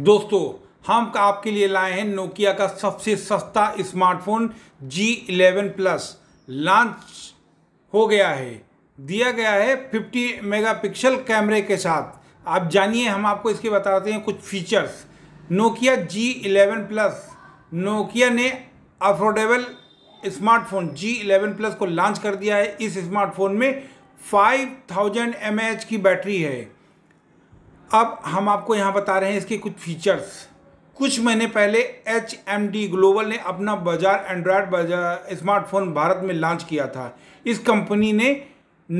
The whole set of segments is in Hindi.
दोस्तों हम आपके लिए लाए हैं नोकिया का सबसे सस्ता smartphone G eleven plus launch हो गया है दिया गया है 50 मेगापिक्सल कैमरे के साथ आप जानिए हम आपको इसके बताते हैं कुछ features Nokia G eleven plus Nokia ने affordable smartphone G eleven plus को लॉन्च कर दिया है इस स्मार्टफोन में 5000 थाउजेंड की बैटरी है अब हम आपको यहाँ बता रहे हैं इसके कुछ फीचर्स कुछ महीने पहले एच एम डी ग्लोबल ने अपना बाजार एंड्रॉयड बाजार स्मार्टफोन भारत में लॉन्च किया था इस कंपनी ने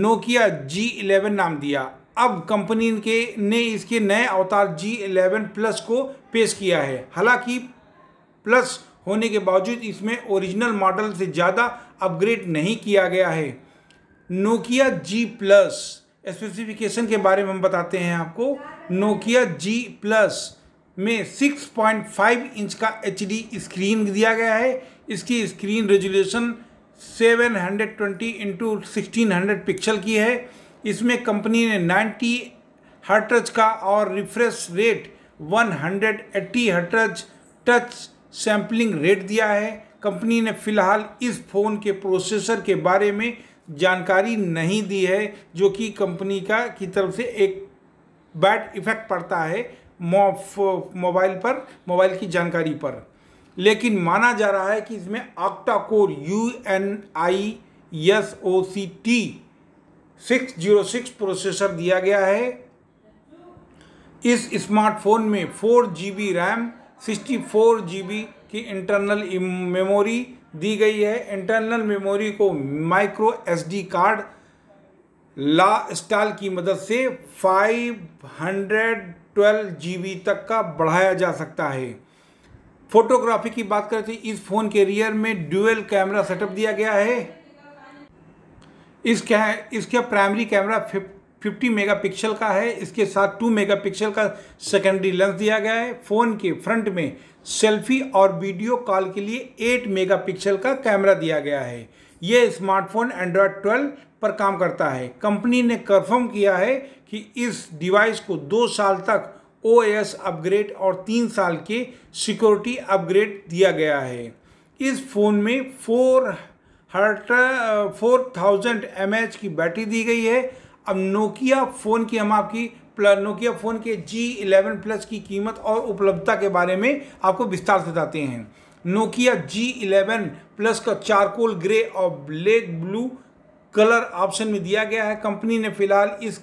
नोकिया जी इलेवन नाम दिया अब कंपनी के ने इसके नए अवतार जी इलेवन प्लस को पेश किया है हालांकि प्लस होने के बावजूद इसमें ओरिजिनल मॉडल से ज़्यादा अपग्रेड नहीं किया गया है नोकिया जी प्लस स्पेसिफिकेशन के बारे में हम बताते हैं आपको नोकिया जी प्लस में 6.5 इंच का एच स्क्रीन दिया गया है इसकी screen resolution 720 hundred twenty into pixel की है इसमें कंपनी ने 90 हर्ट्ज का और refresh rate 180 hundred hertz touch sampling rate दिया है कंपनी ने फिलहाल इस फ़ोन के प्रोसेसर के बारे में जानकारी नहीं दी है जो कि कंपनी का की तरफ से एक बैड इफेक्ट पड़ता है मोबाइल पर मोबाइल की जानकारी पर लेकिन माना जा रहा है कि इसमें octa core U N I S O C T six zero six processor दिया गया है इस स्मार्टफोन में four G B RAM sixty four G B की इंटरनल मेमोरी दी गई है इंटरनल मेमोरी को माइक्रो एसडी कार्ड ला स्टाल की मदद से 512 जीबी तक का बढ़ाया जा सकता है फोटोग्राफी की बात करें तो इस फ़ोन के रियर में ड्यूएल कैमरा सेटअप दिया गया है इसके इसका प्राइमरी कैमरा फिफ 50 मेगापिक्सल का है इसके साथ 2 मेगापिक्सल का सेकेंडरी लेंस दिया गया है फ़ोन के फ्रंट में सेल्फी और वीडियो कॉल के लिए 8 मेगापिक्सल का कैमरा दिया गया है यह स्मार्टफोन एंड्रॉयड 12 पर काम करता है कंपनी ने कन्फर्म किया है कि इस डिवाइस को दो साल तक ओ अपग्रेड और तीन साल के सिक्योरिटी अपग्रेड दिया गया है इस फ़ोन में फोर हर्ट फोर थाउजेंड एम की बैटरी दी गई है अब नोकिया फ़ोन की हम आपकी नोकिया फ़ोन के जी इलेवन प्लस की कीमत और उपलब्धता के बारे में आपको विस्तार से बताते हैं नोकिया जी इलेवन प्लस का चारकोल ग्रे और ब्लैक ब्लू कलर ऑप्शन में दिया गया है कंपनी ने फिलहाल इस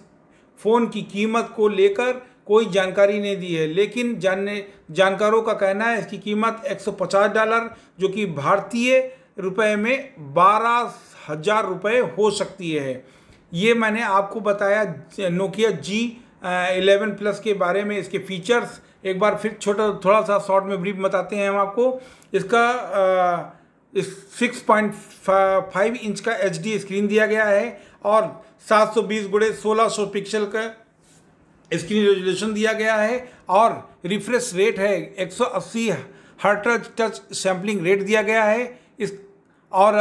फ़ोन की कीमत को लेकर कोई जानकारी नहीं दी है लेकिन जानने जानकारों का कहना है इसकी कीमत 150 डॉलर जो कि भारतीय रुपए में बारह हज़ार रुपये हो सकती है ये मैंने आपको बताया नोकिया जी एलेवन प्लस के बारे में इसके फीचर्स एक बार फिर छोटा थोड़ा सा शॉर्ट में ब्रीफ बताते हैं हम आपको इसका सिक्स पॉइंट फाइव इंच का एच डी स्क्रीन दिया गया है और सात सौ बीस गुड़े सोलह सौ पिक्सल का स्क्रीन रेजोल्यूशन दिया गया है और रिफ्रेश रेट है एक सौ अस्सी हर टच सैम्पलिंग रेट दिया गया है इस और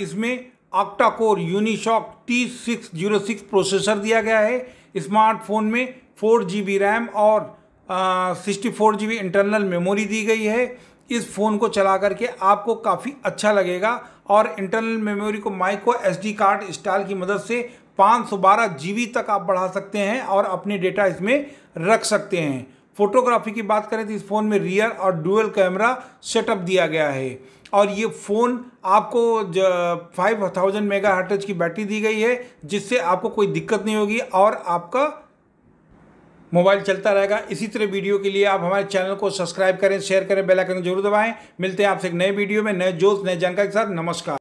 इसमें octa core Unisoc T six zero six processor दिया गया है स्मार्टफोन में फोर जी बी रैम और sixty four G B internal memory दी गई है इस फ़ोन को चला करके आपको काफ़ी अच्छा लगेगा और इंटरनल मेमोरी को माइक्रो एस डी कार्ड स्टाइल की मदद से पाँच सौ बारह जी बी तक आप बढ़ा सकते हैं और अपने डेटा इसमें रख सकते हैं फोटोग्राफी की बात करें तो इस फ़ोन में रियर और डुअल कैमरा सेटअप दिया गया है और ये फ़ोन आपको फाइव थाउजेंड मेगा हर्टज की बैटरी दी गई है जिससे आपको कोई दिक्कत नहीं होगी और आपका मोबाइल चलता रहेगा इसी तरह वीडियो के लिए आप हमारे चैनल को सब्सक्राइब करें शेयर करें बेल आइकन जरूर दबाएं मिलते हैं आपसे एक नए वीडियो में नए जोश नए जानकारी के साथ नमस्कार